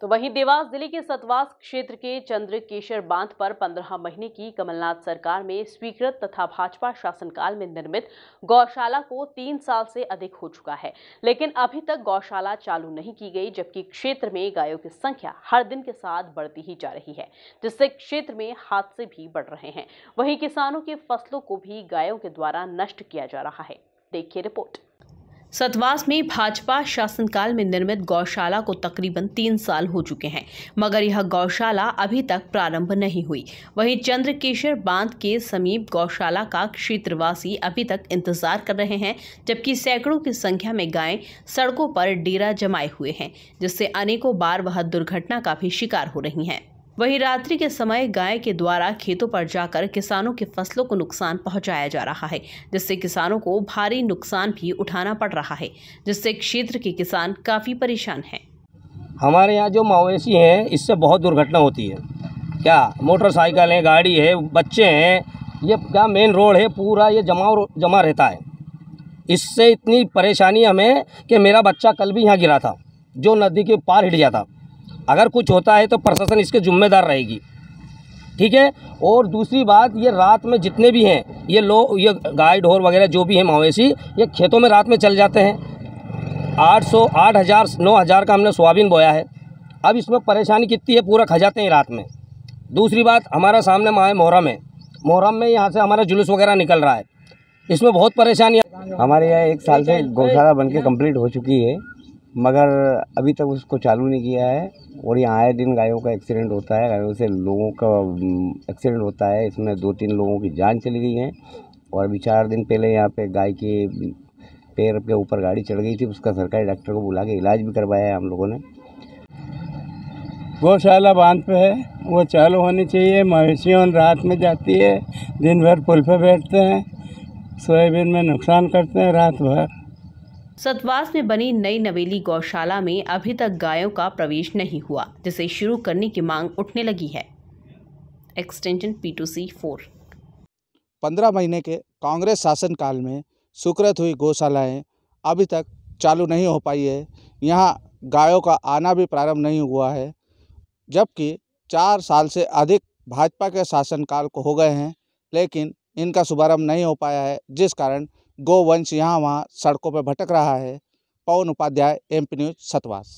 तो वहीं देवास जिले के सतवास क्षेत्र के चंद्रकेशर बांध पर 15 महीने की कमलनाथ सरकार में स्वीकृत तथा भाजपा शासनकाल में निर्मित गौशाला को तीन साल से अधिक हो चुका है लेकिन अभी तक गौशाला चालू नहीं की गई जबकि क्षेत्र में गायों की संख्या हर दिन के साथ बढ़ती ही जा रही है जिससे क्षेत्र में हादसे भी बढ़ रहे हैं वहीं किसानों की फसलों को भी गायों के द्वारा नष्ट किया जा रहा है देखिए रिपोर्ट सतवास में भाजपा शासनकाल में निर्मित गौशाला को तकरीबन तीन साल हो चुके हैं मगर यह गौशाला अभी तक प्रारंभ नहीं हुई वहीं चंद्रकेशर बांध के समीप गौशाला का क्षेत्रवासी अभी तक इंतजार कर रहे हैं जबकि सैकड़ों की संख्या में गायें सड़कों पर डेरा जमाए हुए हैं जिससे अनेकों बार वह दुर्घटना का भी शिकार हो रही हैं वहीं रात्रि के समय गाय के द्वारा खेतों पर जाकर किसानों की फसलों को नुकसान पहुंचाया जा रहा है जिससे किसानों को भारी नुकसान भी उठाना पड़ रहा है जिससे क्षेत्र के किसान काफ़ी परेशान हैं हमारे यहाँ जो मवेशी हैं इससे बहुत दुर्घटना होती है क्या मोटरसाइकिल है गाड़ी है बच्चे हैं ये क्या मेन रोड है पूरा ये जमा जमा रहता है इससे इतनी परेशानी हमें कि मेरा बच्चा कल भी यहाँ गिरा था जो नदी के पार हिट गया था अगर कुछ होता है तो प्रशासन इसके ज़िम्मेदार रहेगी ठीक है और दूसरी बात ये रात में जितने भी हैं ये लोग ये गाय ढोर वगैरह जो भी हैं मवेशी ये खेतों में रात में चल जाते हैं आठ सौ आठ हज़ार नौ हज़ार का हमने सोयाबीन बोया है अब इसमें परेशानी कितनी है पूरा खा जाते हैं रात में दूसरी बात हमारा सामने माए मोहरम है मोहरम में यहाँ से हमारा जुलूस वगैरह निकल रहा है इसमें बहुत परेशानी हमारे यहाँ एक साल से गौशाला बन के कम्प्लीट हो चुकी है मगर अभी तक उसको चालू नहीं किया है और यहाँ आए दिन गायों का एक्सीडेंट होता है गायों से लोगों का एक्सीडेंट होता है इसमें दो तीन लोगों की जान चली गई है और अभी चार दिन पहले यहाँ पे गाय के पैर के ऊपर गाड़ी चढ़ गई थी उसका सरकारी डॉक्टर को बुला के इलाज भी करवाया है हम लोगों ने गौशाला बांध पे है वो चालू होनी चाहिए मवेशियों रात में जाती है दिन भर पुल पर बैठते हैं सोयाबीन में नुकसान करते हैं रात भर सतवास में बनी नई नवेली गौशाला में अभी तक गायों का प्रवेश नहीं हुआ जिसे शुरू करने की मांग उठने लगी है extension P two C four पंद्रह महीने के कांग्रेस शासनकाल में सुकृत हुई गौशालाएँ अभी तक चालू नहीं हो पाई है यहाँ गायों का आना भी प्रारंभ नहीं हुआ है जबकि चार साल से अधिक भाजपा के शासनकाल को हो गए हैं लेकिन इनका शुभारंभ नहीं हो पाया है जिस कारण गोवंश यहाँ वहाँ सड़कों पर भटक रहा है Pawan Upadhyay M P news Satwas